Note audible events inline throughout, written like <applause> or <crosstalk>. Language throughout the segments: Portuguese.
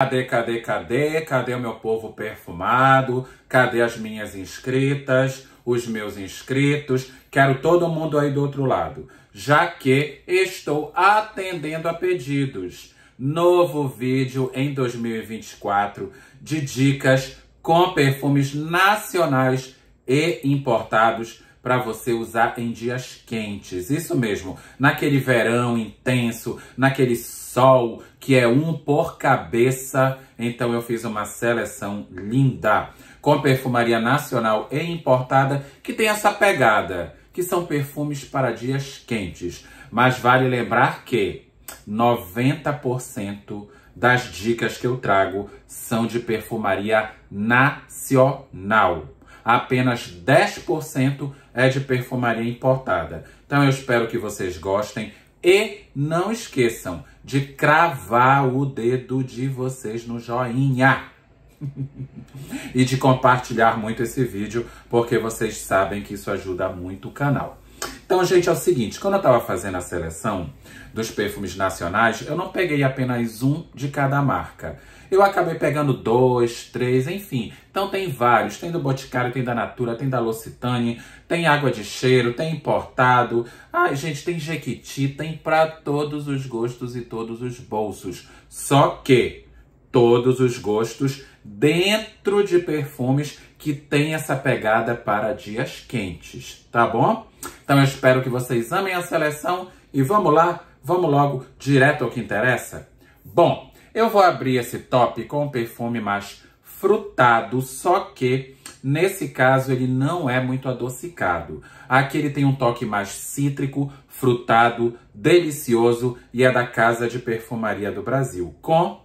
Cadê, cadê, cadê? Cadê o meu povo perfumado? Cadê as minhas inscritas? Os meus inscritos? Quero todo mundo aí do outro lado, já que estou atendendo a pedidos. Novo vídeo em 2024 de dicas com perfumes nacionais e importados para você usar em dias quentes. Isso mesmo, naquele verão intenso, naquele sol, que é um por cabeça. Então eu fiz uma seleção linda com perfumaria nacional e importada que tem essa pegada, que são perfumes para dias quentes. Mas vale lembrar que 90% das dicas que eu trago são de perfumaria nacional. Apenas 10% é de perfumaria importada. Então eu espero que vocês gostem. E não esqueçam de cravar o dedo de vocês no joinha. <laughs> e de compartilhar muito esse vídeo, porque vocês sabem que isso ajuda muito o canal. Então, gente, é o seguinte, quando eu estava fazendo a seleção dos perfumes nacionais, eu não peguei apenas um de cada marca. Eu acabei pegando dois, três, enfim. Então tem vários, tem do Boticário, tem da Natura, tem da L'Occitane, tem água de cheiro, tem importado. Ai, gente, tem jequiti, tem para todos os gostos e todos os bolsos. Só que todos os gostos dentro de perfumes que tem essa pegada para dias quentes, tá bom? Então eu espero que vocês amem a seleção e vamos lá, vamos logo direto ao que interessa. Bom, eu vou abrir esse top com um perfume mais frutado, só que nesse caso ele não é muito adocicado. Aqui ele tem um toque mais cítrico, frutado, delicioso e é da Casa de Perfumaria do Brasil, com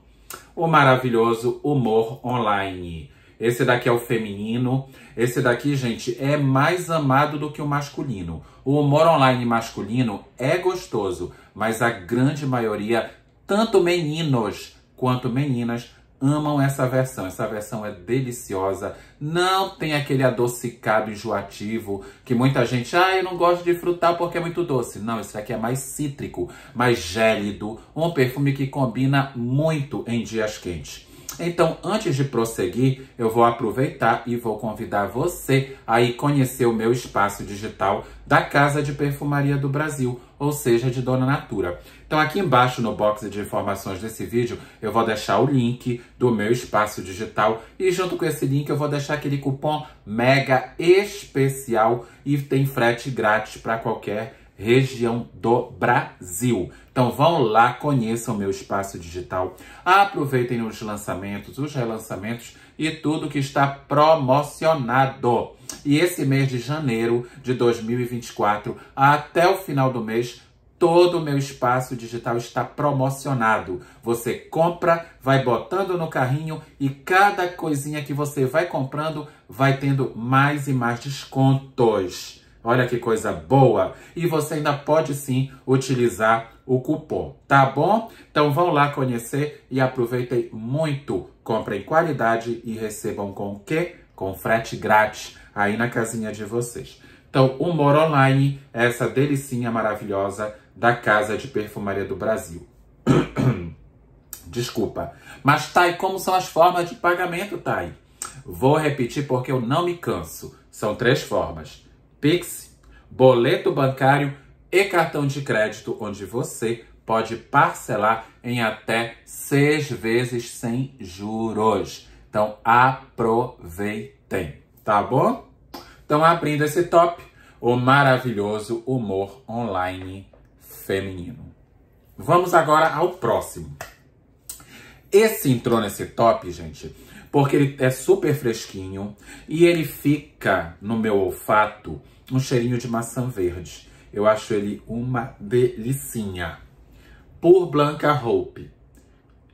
o maravilhoso Humor Online. Esse daqui é o feminino. Esse daqui, gente, é mais amado do que o masculino. O humor online masculino é gostoso, mas a grande maioria, tanto meninos quanto meninas, amam essa versão. Essa versão é deliciosa, não tem aquele adocicado enjoativo que muita gente, ah, eu não gosto de frutar porque é muito doce. Não, esse aqui é mais cítrico, mais gélido, um perfume que combina muito em dias quentes. Então, antes de prosseguir, eu vou aproveitar e vou convidar você a ir conhecer o meu espaço digital da Casa de Perfumaria do Brasil, ou seja, de Dona Natura. Então, aqui embaixo no box de informações desse vídeo, eu vou deixar o link do meu espaço digital e junto com esse link eu vou deixar aquele cupom mega especial e tem frete grátis para qualquer região do Brasil. Então vão lá, conheçam o meu espaço digital, aproveitem os lançamentos, os relançamentos e tudo que está promocionado. E esse mês de janeiro de 2024, até o final do mês, todo o meu espaço digital está promocionado. Você compra, vai botando no carrinho e cada coisinha que você vai comprando vai tendo mais e mais descontos. Olha que coisa boa! E você ainda pode sim utilizar o cupom, tá bom? Então vão lá conhecer e aproveitem muito. Comprem qualidade e recebam com o quê? Com frete grátis aí na casinha de vocês. Então, Humor Online, é essa delicinha maravilhosa da Casa de Perfumaria do Brasil. <coughs> Desculpa. Mas, Thay, como são as formas de pagamento, Thay? Vou repetir porque eu não me canso. São três formas Pix, boleto bancário e cartão de crédito, onde você pode parcelar em até seis vezes sem juros. Então aproveitem, tá bom? Então abrindo esse top, o maravilhoso humor online feminino. Vamos agora ao próximo. Esse entrou nesse top, gente, porque ele é super fresquinho e ele fica no meu olfato um cheirinho de maçã verde. Eu acho ele uma delicinha. Por Blanca Hope.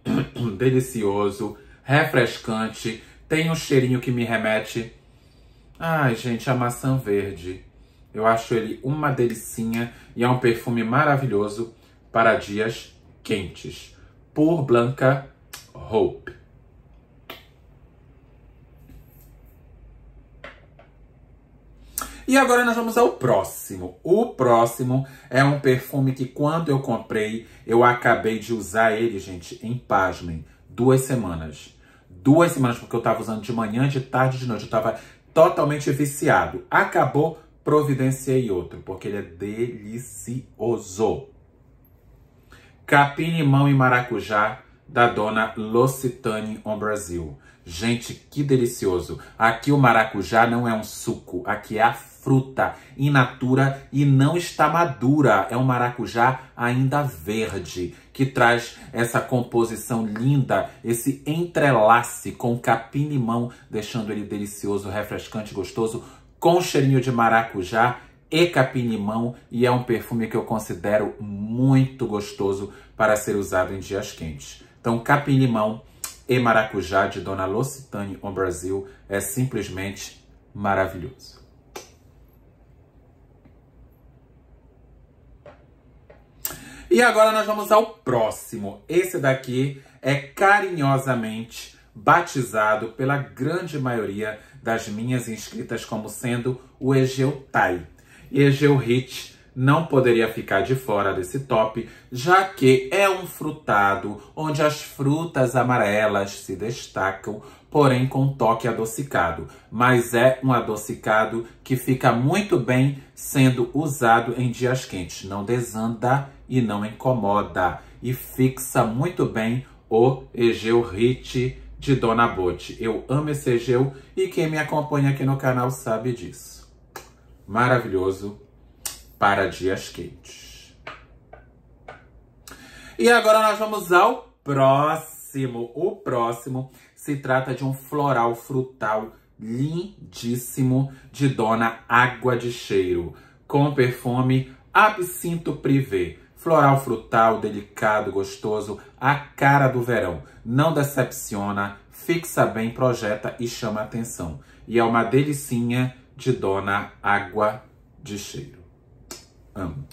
<coughs> Delicioso, refrescante, tem um cheirinho que me remete... Ai, gente, a maçã verde. Eu acho ele uma delicinha e é um perfume maravilhoso para dias quentes. Por Blanca Hope. E agora nós vamos ao próximo. O próximo é um perfume que quando eu comprei, eu acabei de usar ele, gente, em pasmem, duas semanas. Duas semanas, porque eu tava usando de manhã, de tarde, de noite. Eu tava totalmente viciado. Acabou, providenciei outro, porque ele é delicioso. Capim, limão e maracujá da dona Locitane on Brasil. Gente, que delicioso. Aqui o maracujá não é um suco, aqui é a fruta in natura e não está madura. É um maracujá ainda verde, que traz essa composição linda, esse entrelace com capim-limão, deixando ele delicioso, refrescante, gostoso, com cheirinho de maracujá e capim-limão e é um perfume que eu considero muito gostoso para ser usado em dias quentes. Então, capim-limão e maracujá de Dona Locitane on Brasil é simplesmente maravilhoso. E agora nós vamos ao próximo. Esse daqui é carinhosamente batizado pela grande maioria das minhas inscritas como sendo o Egeu Thai. E Egeu Hit não poderia ficar de fora desse top, já que é um frutado onde as frutas amarelas se destacam, porém com toque adocicado. Mas é um adocicado que fica muito bem sendo usado em dias quentes. Não desanda e não incomoda. E fixa muito bem o Egeu Hit de Dona Bote. Eu amo esse Egeu e quem me acompanha aqui no canal sabe disso. Maravilhoso para dias quentes. E agora nós vamos ao próximo. O próximo se trata de um floral frutal lindíssimo de Dona Água de Cheiro, com perfume Absinto Privé. Floral frutal, delicado, gostoso, a cara do verão. Não decepciona, fixa bem, projeta e chama atenção. E é uma delicinha de Dona Água de Cheiro. Amo.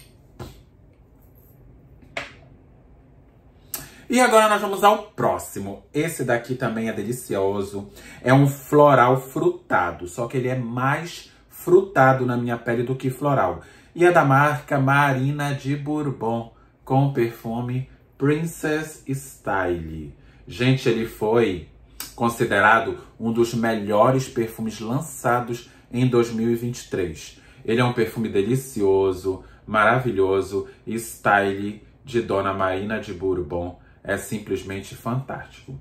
E agora nós vamos ao próximo. Esse daqui também é delicioso. É um floral frutado, só que ele é mais frutado na minha pele do que floral. E é da marca Marina de Bourbon, com o perfume Princess Style. Gente, ele foi considerado um dos melhores perfumes lançados em 2023. Ele é um perfume delicioso, maravilhoso style de Dona Marina de Bourbon é simplesmente fantástico.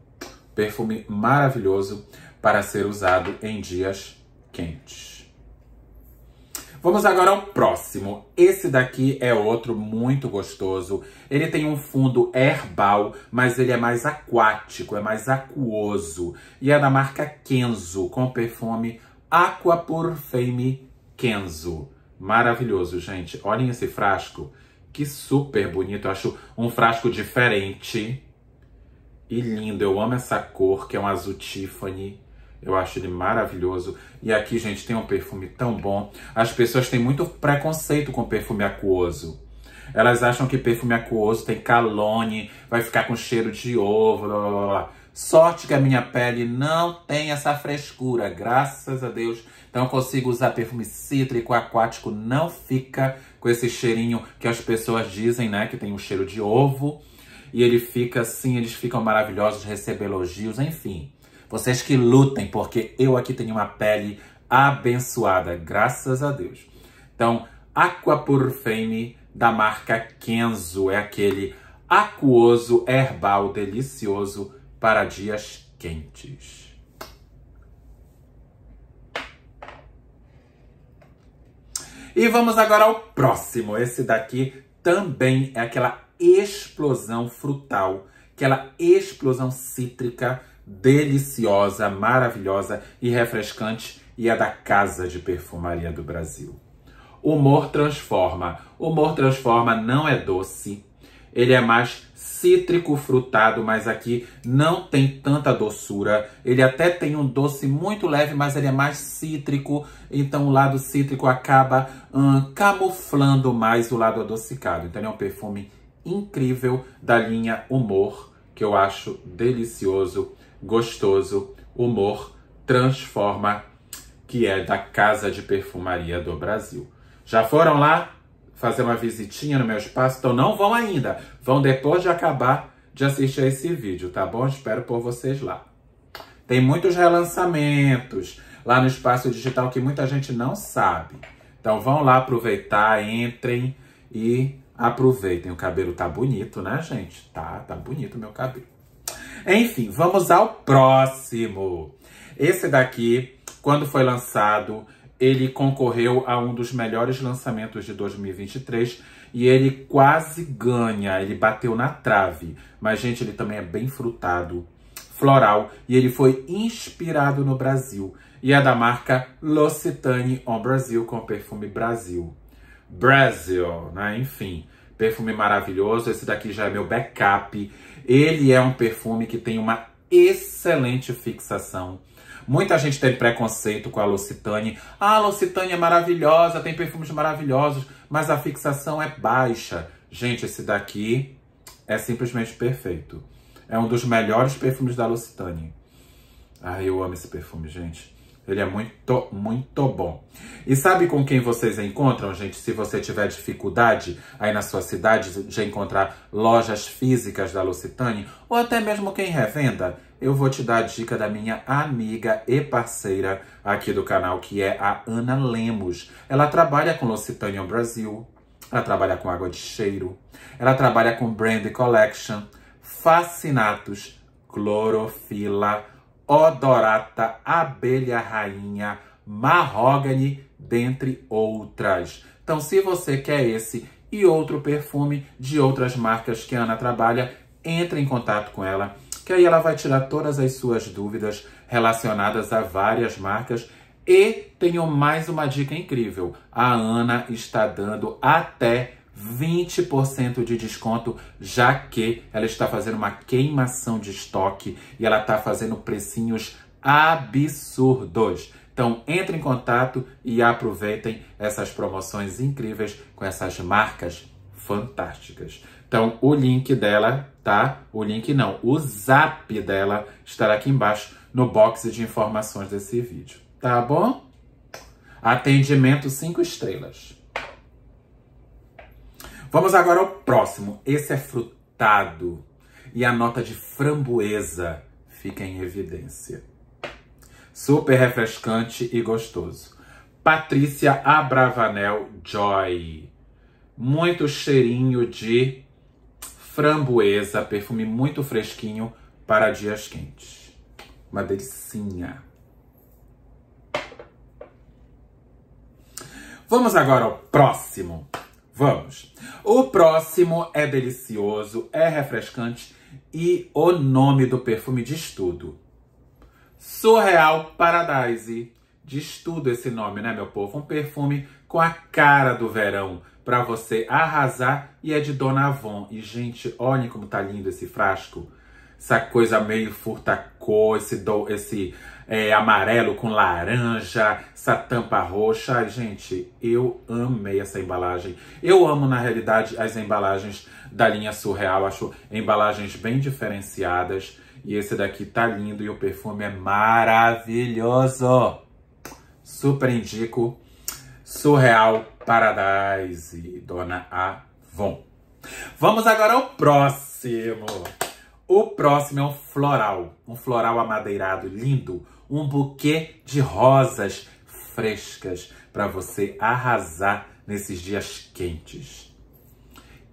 Perfume maravilhoso para ser usado em dias quentes. Vamos agora ao próximo. Esse daqui é outro muito gostoso. Ele tem um fundo herbal, mas ele é mais aquático, é mais aquoso. E é da marca Kenzo, com o perfume Aqua Purfame Kenzo. Maravilhoso, gente. Olhem esse frasco. Que super bonito. Eu acho um frasco diferente e lindo. Eu amo essa cor, que é um azul Tiffany. Eu acho ele maravilhoso. E aqui, gente, tem um perfume tão bom. As pessoas têm muito preconceito com perfume aquoso. Elas acham que perfume aquoso tem calone, vai ficar com cheiro de ovo, blá, blá, blá. Sorte que a minha pele não tem essa frescura, graças a Deus. Então eu consigo usar perfume cítrico, aquático, não fica com esse cheirinho que as pessoas dizem, né? Que tem um cheiro de ovo. E ele fica assim, eles ficam maravilhosos, recebem elogios, enfim. Vocês que lutem, porque eu aqui tenho uma pele abençoada, graças a Deus. Então, Aqua Purfame da marca Kenzo é aquele aquoso herbal delicioso para dias quentes. E vamos agora ao próximo. Esse daqui também é aquela explosão frutal, aquela explosão cítrica deliciosa, maravilhosa e refrescante e é da Casa de Perfumaria do Brasil. Humor transforma. Humor transforma não é doce, ele é mais cítrico frutado, mas aqui não tem tanta doçura. Ele até tem um doce muito leve, mas ele é mais cítrico, então o lado cítrico acaba hum, camuflando mais o lado adocicado. Então ele é um perfume incrível da linha Humor, que eu acho delicioso, gostoso. Humor transforma, que é da Casa de Perfumaria do Brasil. Já foram lá? fazer uma visitinha no meu espaço, então não vão ainda. Vão depois de acabar de assistir esse vídeo, tá bom? Espero por vocês lá. Tem muitos relançamentos lá no espaço digital que muita gente não sabe. Então vão lá aproveitar, entrem e aproveitem. O cabelo tá bonito, né, gente? Tá, tá bonito meu cabelo. Enfim, vamos ao próximo. Esse daqui, quando foi lançado, ele concorreu a um dos melhores lançamentos de 2023 e ele quase ganha, ele bateu na trave. Mas, gente, ele também é bem frutado, floral, e ele foi inspirado no Brasil. E é da marca L'Occitane en Brasil, com o perfume Brasil. Brasil, né? Enfim, perfume maravilhoso. Esse daqui já é meu backup. Ele é um perfume que tem uma excelente fixação Muita gente teve preconceito com a L'Occitane. Ah, a L'Occitane é maravilhosa, tem perfumes maravilhosos, mas a fixação é baixa. Gente, esse daqui é simplesmente perfeito. É um dos melhores perfumes da L'Occitane. Ai, eu amo esse perfume, gente. Ele é muito, muito bom. E sabe com quem vocês encontram, gente? Se você tiver dificuldade aí na sua cidade de encontrar lojas físicas da Lucitane, ou até mesmo quem revenda, eu vou te dar a dica da minha amiga e parceira aqui do canal, que é a Ana Lemos. Ela trabalha com L'Occitane Brasil, ela trabalha com água de cheiro, ela trabalha com Brand Collection, Fascinatos, Clorofila, Odorata, Abelha Rainha, Marrogane, dentre outras. Então, se você quer esse e outro perfume de outras marcas que a Ana trabalha, entre em contato com ela que aí ela vai tirar todas as suas dúvidas relacionadas a várias marcas. E tenho mais uma dica incrível: a Ana está dando até 20% de desconto, já que ela está fazendo uma queimação de estoque e ela está fazendo precinhos absurdos. Então entre em contato e aproveitem essas promoções incríveis com essas marcas fantásticas. Então, o link dela, tá? O link não, o zap dela estará aqui embaixo no box de informações desse vídeo, tá bom? Atendimento 5 estrelas. Vamos agora ao próximo. Esse é frutado e a nota de framboesa fica em evidência. Super refrescante e gostoso. Patrícia Abravanel Joy. Muito cheirinho de framboesa, perfume muito fresquinho para dias quentes. Uma delicinha. Vamos agora ao próximo. Vamos. O próximo é delicioso, é refrescante e o nome do perfume de estudo. Surreal Paradise. de estudo esse nome, né, meu povo? Um perfume com a cara do verão, para você arrasar e é de Dona Avon. E, gente, olhem como tá lindo esse frasco. Essa coisa meio furtacô, esse, do, esse é, amarelo com laranja, essa tampa roxa. Ai, gente, eu amei essa embalagem. Eu amo, na realidade, as embalagens da linha Surreal. Acho embalagens bem diferenciadas. E esse daqui tá lindo e o perfume é maravilhoso. Super indico. Surreal Paradise, Dona Avon. Vamos agora ao próximo. O próximo é um floral, um floral amadeirado lindo, um buquê de rosas frescas para você arrasar nesses dias quentes.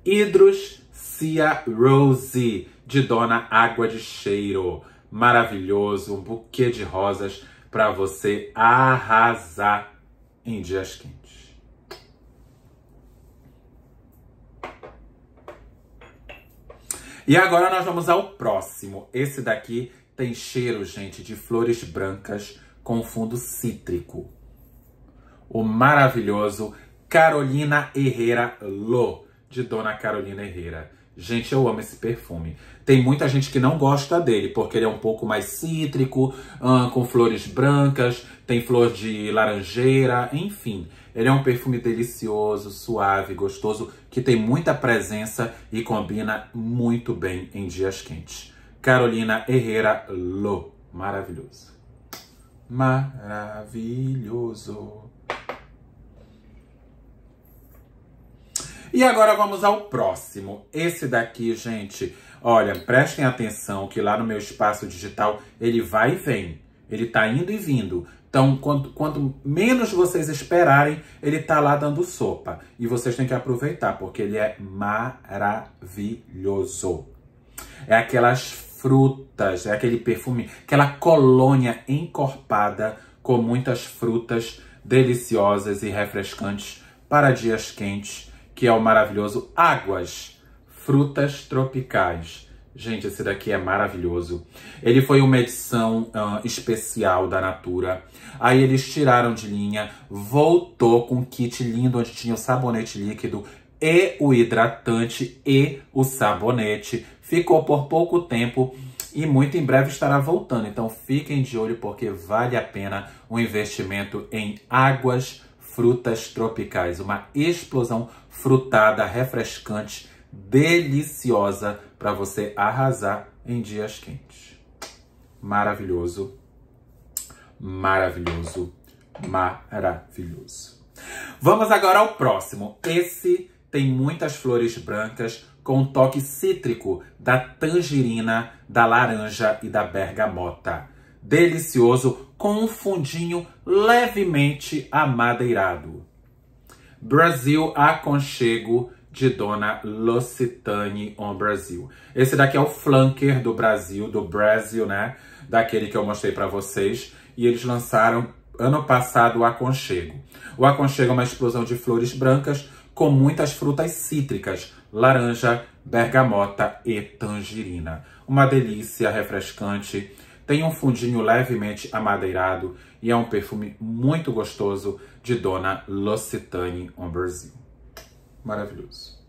Hidros Cia Rose, de Dona Água de Cheiro. Maravilhoso, um buquê de rosas para você arrasar em dias quentes. E agora nós vamos ao próximo. Esse daqui tem cheiro, gente, de flores brancas com fundo cítrico. O maravilhoso Carolina Herrera Lo, de Dona Carolina Herrera. Gente, eu amo esse perfume. Tem muita gente que não gosta dele, porque ele é um pouco mais cítrico, ah, com flores brancas, tem flor de laranjeira, enfim. Ele é um perfume delicioso, suave, gostoso, que tem muita presença e combina muito bem em dias quentes. Carolina Herrera Lô. Maravilhoso. Maravilhoso. E agora vamos ao próximo. Esse daqui, gente, olha, prestem atenção que lá no meu espaço digital ele vai e vem. Ele tá indo e vindo. Então, quanto, quanto menos vocês esperarem, ele tá lá dando sopa. E vocês têm que aproveitar, porque ele é maravilhoso. É aquelas frutas, é aquele perfume, aquela colônia encorpada com muitas frutas deliciosas e refrescantes para dias quentes, que é o maravilhoso Águas, frutas tropicais Gente, esse daqui é maravilhoso. Ele foi uma edição uh, especial da Natura. Aí eles tiraram de linha, voltou com um kit lindo onde tinha o sabonete líquido e o hidratante e o sabonete. Ficou por pouco tempo e muito em breve estará voltando. Então fiquem de olho porque vale a pena o um investimento em águas, frutas tropicais. Uma explosão frutada, refrescante, deliciosa para você arrasar em dias quentes. Maravilhoso, maravilhoso, maravilhoso. Vamos agora ao próximo. Esse tem muitas flores brancas com um toque cítrico da tangerina, da laranja e da bergamota. Delicioso com um fundinho levemente amadeirado. Brasil aconchego de Dona L'Occitane on Brasil. Esse daqui é o flanker do Brasil, do Brasil, né? Daquele que eu mostrei para vocês. E eles lançaram ano passado o Aconchego. O Aconchego é uma explosão de flores brancas com muitas frutas cítricas, laranja, bergamota e tangerina. Uma delícia refrescante, tem um fundinho levemente amadeirado e é um perfume muito gostoso de Dona L'Occitane on Brasil maravilhoso.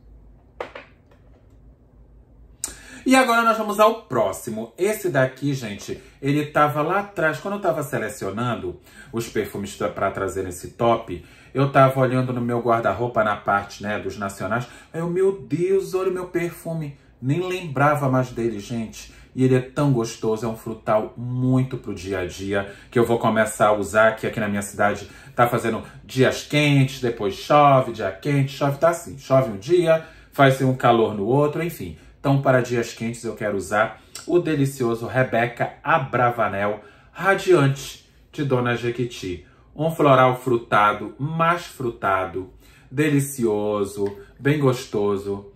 E agora nós vamos ao próximo. Esse daqui, gente, ele tava lá atrás. Quando eu tava selecionando os perfumes para trazer esse top, eu tava olhando no meu guarda-roupa na parte, né, dos nacionais. Aí eu, meu Deus, olha o meu perfume. Nem lembrava mais dele, gente e ele é tão gostoso, é um frutal muito pro dia a dia, que eu vou começar a usar, aqui aqui na minha cidade tá fazendo dias quentes, depois chove, dia quente, chove, tá assim, chove um dia, faz assim um calor no outro, enfim. Então para dias quentes eu quero usar o delicioso Rebeca Abravanel Radiante de Dona Jequiti. Um floral frutado, mais frutado, delicioso, bem gostoso.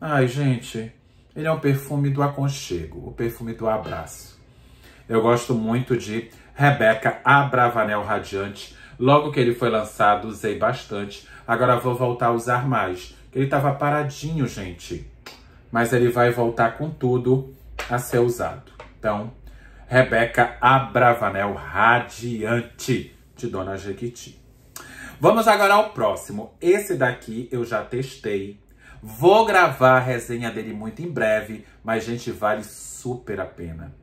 Ai, gente, ele é um perfume do aconchego, o perfume do abraço. Eu gosto muito de Rebeca Abravanel Radiante. Logo que ele foi lançado, usei bastante. Agora vou voltar a usar mais. Ele estava paradinho, gente. Mas ele vai voltar com tudo a ser usado. Então, Rebeca Abravanel Radiante, de Dona Jequiti. Vamos agora ao próximo. Esse daqui eu já testei Vou gravar a resenha dele muito em breve, mas, gente, vale super a pena.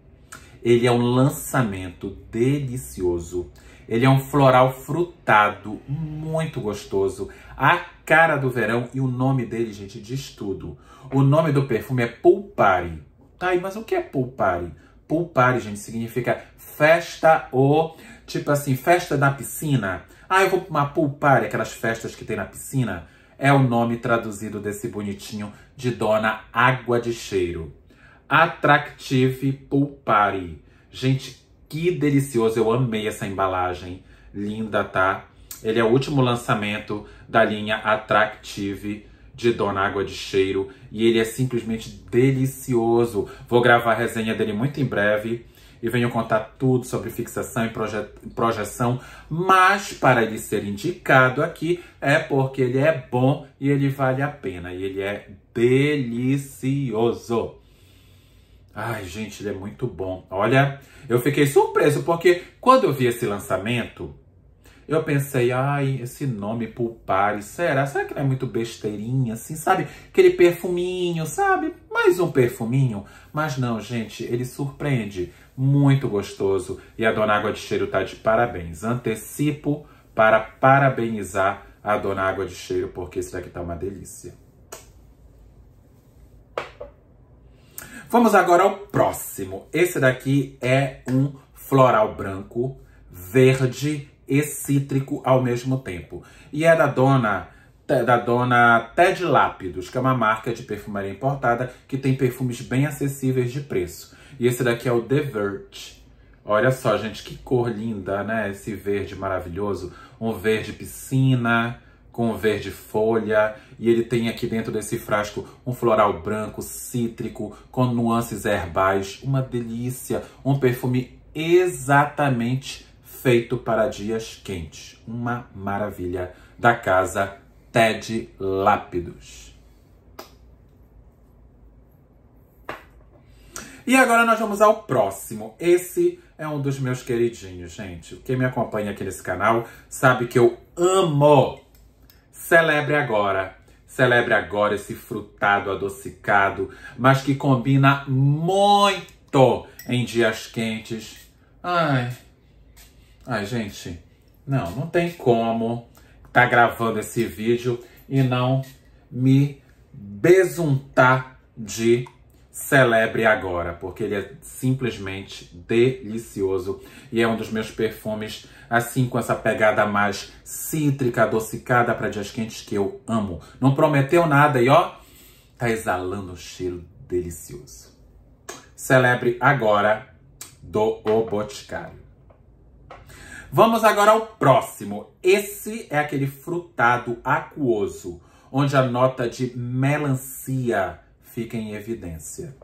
Ele é um lançamento delicioso. Ele é um floral frutado, muito gostoso. A cara do verão e o nome dele, gente, diz tudo. O nome do perfume é Pulpari. Tá aí, mas o que é Pulpari? Pulpari, gente, significa festa ou, tipo assim, festa na piscina. Ah, eu vou pra uma Pulpari, aquelas festas que tem na piscina é o nome traduzido desse bonitinho de Dona Água de Cheiro. Attractive Pulpari. Gente, que delicioso! Eu amei essa embalagem. Linda, tá? Ele é o último lançamento da linha Attractive de Dona Água de Cheiro. E ele é simplesmente delicioso. Vou gravar a resenha dele muito em breve e venho contar tudo sobre fixação e proje projeção, mas para ele ser indicado aqui é porque ele é bom e ele vale a pena e ele é delicioso. Ai, gente, ele é muito bom. Olha, eu fiquei surpreso porque quando eu vi esse lançamento, eu pensei, ai, esse nome Pulpari, será? Será que não é muito besteirinha, assim, sabe? Aquele perfuminho, sabe? Mais um perfuminho. Mas não, gente, ele surpreende muito gostoso e a Dona Água de Cheiro está de parabéns. Antecipo para parabenizar a Dona Água de Cheiro, porque esse daqui tá uma delícia. Vamos agora ao próximo. Esse daqui é um floral branco, verde e cítrico ao mesmo tempo. E é da dona da dona Ted Lápidos, que é uma marca de perfumaria importada que tem perfumes bem acessíveis de preço. E esse daqui é o The Vert. Olha só, gente, que cor linda, né? Esse verde maravilhoso. Um verde piscina com verde folha. E ele tem aqui dentro desse frasco um floral branco, cítrico, com nuances herbais. Uma delícia. Um perfume exatamente feito para dias quentes. Uma maravilha da casa Ted Lápidos. E agora nós vamos ao próximo. Esse é um dos meus queridinhos, gente. Quem me acompanha aqui nesse canal sabe que eu amo. Celebre agora. Celebre agora esse frutado adocicado, mas que combina muito em dias quentes. Ai. Ai, gente. Não, não tem como tá gravando esse vídeo e não me besuntar de celebre agora, porque ele é simplesmente delicioso e é um dos meus perfumes, assim com essa pegada mais cítrica, adocicada para dias quentes que eu amo. Não prometeu nada e ó, tá exalando um cheiro delicioso. Celebre agora do O Boticário. Vamos agora ao próximo. Esse é aquele frutado aquoso, onde a nota de melancia fica em evidência.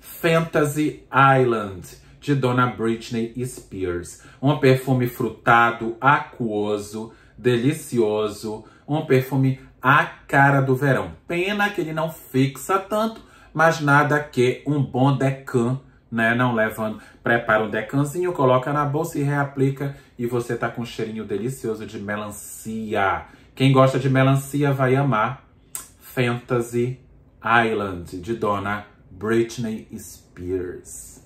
Fantasy Island, de Dona Britney Spears. Um perfume frutado, aquoso, delicioso, um perfume à cara do verão. Pena que ele não fixa tanto, mas nada que um bom decan, né? Não levando, prepara um decanzinho, coloca na bolsa e reaplica e você tá com um cheirinho delicioso de melancia. Quem gosta de melancia vai amar Fantasy Island, de Dona Britney Spears.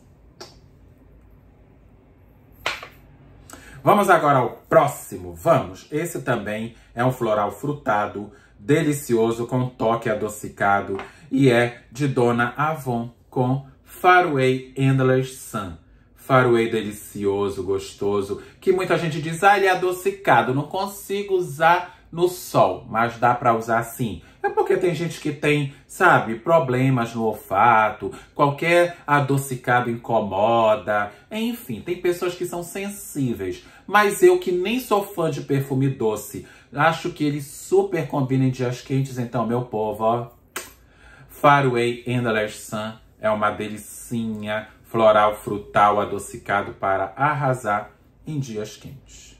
Vamos agora ao próximo, vamos! Esse também é um floral frutado, delicioso, com toque adocicado e é de Dona Avon, com Faraway Endless Sun. Faraway delicioso, gostoso, que muita gente diz, ah, ele é adocicado, não consigo usar no sol, mas dá para usar sim. É porque tem gente que tem, sabe, problemas no olfato, qualquer adocicado incomoda, enfim, tem pessoas que são sensíveis. Mas eu que nem sou fã de perfume doce, acho que ele super combina em dias quentes, então meu povo, ó, Far Away Endless Sun é uma delicinha floral, frutal, adocicado para arrasar em dias quentes.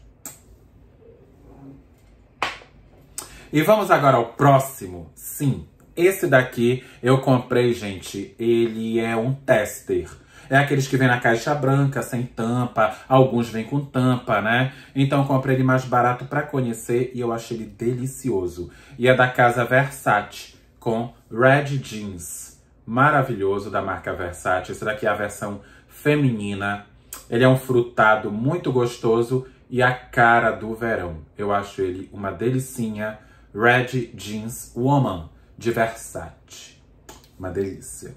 E vamos agora ao próximo. Sim, esse daqui eu comprei, gente. Ele é um tester. É aqueles que vem na caixa branca, sem tampa, alguns vêm com tampa, né? Então comprei ele mais barato para conhecer e eu achei ele delicioso. E é da casa Versace, com Red Jeans. Maravilhoso da marca Versace. Esse daqui é a versão feminina. Ele é um frutado muito gostoso e a cara do verão. Eu acho ele uma delicinha Red Jeans Woman, de Versace. Uma delícia.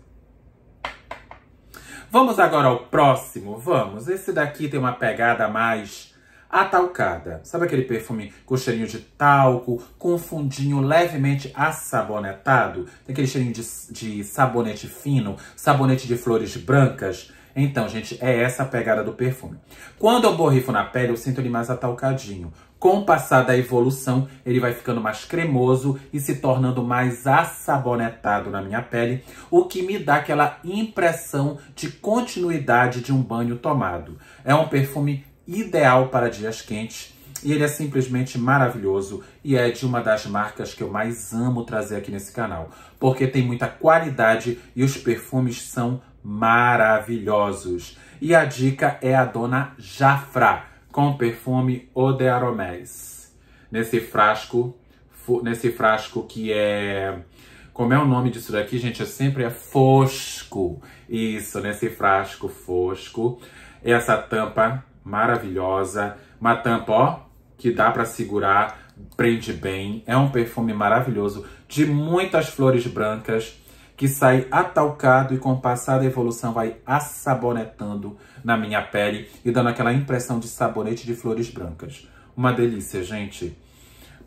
Vamos agora ao próximo? Vamos. Esse daqui tem uma pegada mais atalcada. Sabe aquele perfume com cheirinho de talco, com um fundinho levemente assabonetado? Tem aquele cheirinho de, de sabonete fino, sabonete de flores brancas? Então, gente, é essa a pegada do perfume. Quando eu borrifo na pele, eu sinto ele mais atalcadinho. Com o passar da evolução, ele vai ficando mais cremoso e se tornando mais assabonetado na minha pele, o que me dá aquela impressão de continuidade de um banho tomado. É um perfume ideal para dias quentes e ele é simplesmente maravilhoso e é de uma das marcas que eu mais amo trazer aqui nesse canal, porque tem muita qualidade e os perfumes são maravilhosos. E a dica é a dona Jafra com perfume Eau de Aromés. Nesse frasco, nesse frasco que é... Como é o nome disso daqui, gente? É sempre é fosco. Isso, nesse frasco fosco. Essa tampa maravilhosa. Uma tampa, ó, que dá para segurar, prende bem. É um perfume maravilhoso, de muitas flores brancas que sai atalcado e com o passar da evolução vai assabonetando na minha pele e dando aquela impressão de sabonete de flores brancas. Uma delícia, gente.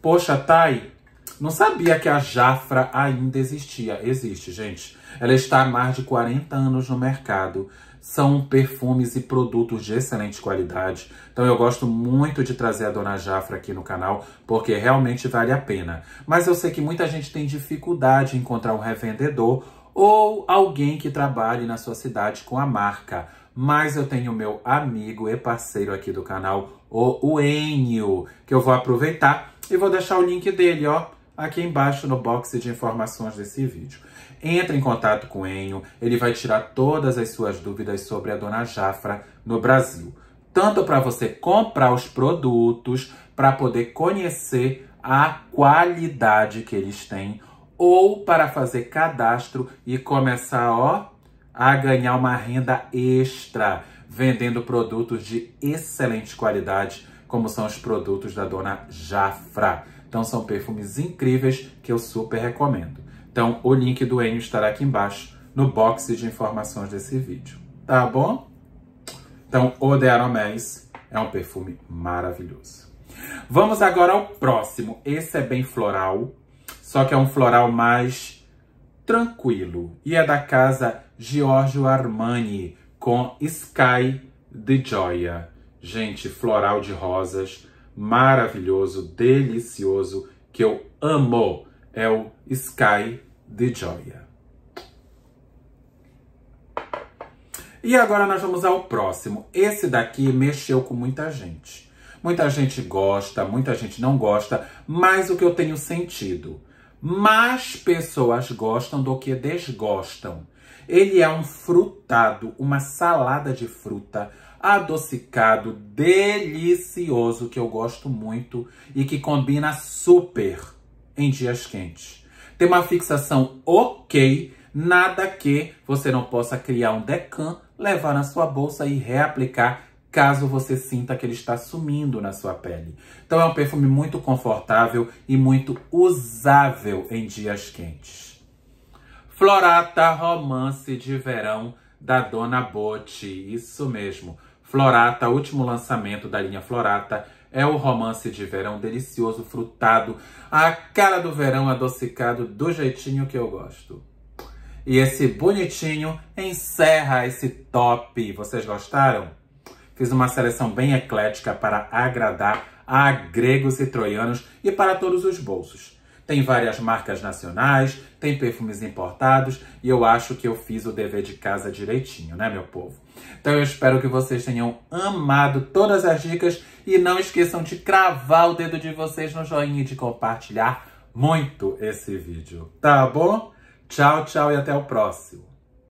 Poxa, Thay, não sabia que a Jafra ainda existia. Existe, gente. Ela está há mais de 40 anos no mercado são perfumes e produtos de excelente qualidade. Então eu gosto muito de trazer a Dona Jafra aqui no canal, porque realmente vale a pena. Mas eu sei que muita gente tem dificuldade em encontrar um revendedor ou alguém que trabalhe na sua cidade com a marca. Mas eu tenho meu amigo e parceiro aqui do canal, o Enio, que eu vou aproveitar e vou deixar o link dele, ó aqui embaixo no box de informações desse vídeo. Entre em contato com o Enio, ele vai tirar todas as suas dúvidas sobre a Dona Jafra no Brasil. Tanto para você comprar os produtos, para poder conhecer a qualidade que eles têm, ou para fazer cadastro e começar ó, a ganhar uma renda extra vendendo produtos de excelente qualidade, como são os produtos da Dona Jafra. Então são perfumes incríveis que eu super recomendo. Então o link do Enio estará aqui embaixo no box de informações desse vídeo, tá bom? Então o The Aromés é um perfume maravilhoso. Vamos agora ao próximo. Esse é bem floral, só que é um floral mais tranquilo. E é da casa Giorgio Armani, com Sky de Joia. Gente, floral de rosas maravilhoso, delicioso, que eu amo. É o Sky de Joia. E agora nós vamos ao próximo. Esse daqui mexeu com muita gente. Muita gente gosta, muita gente não gosta, mas o que eu tenho sentido? Mais pessoas gostam do que desgostam. Ele é um frutado, uma salada de fruta adocicado, delicioso, que eu gosto muito e que combina super em dias quentes. Tem uma fixação ok, nada que você não possa criar um decan, levar na sua bolsa e reaplicar caso você sinta que ele está sumindo na sua pele. Então é um perfume muito confortável e muito usável em dias quentes. Florata Romance de Verão da Dona Botti, isso mesmo. Florata, último lançamento da linha Florata, é o romance de verão delicioso, frutado, a cara do verão adocicado do jeitinho que eu gosto. E esse bonitinho encerra esse top. Vocês gostaram? Fiz uma seleção bem eclética para agradar a gregos e troianos e para todos os bolsos tem várias marcas nacionais, tem perfumes importados e eu acho que eu fiz o dever de casa direitinho, né, meu povo? Então eu espero que vocês tenham amado todas as dicas e não esqueçam de cravar o dedo de vocês no joinha e de compartilhar muito esse vídeo, tá bom? Tchau, tchau e até o próximo.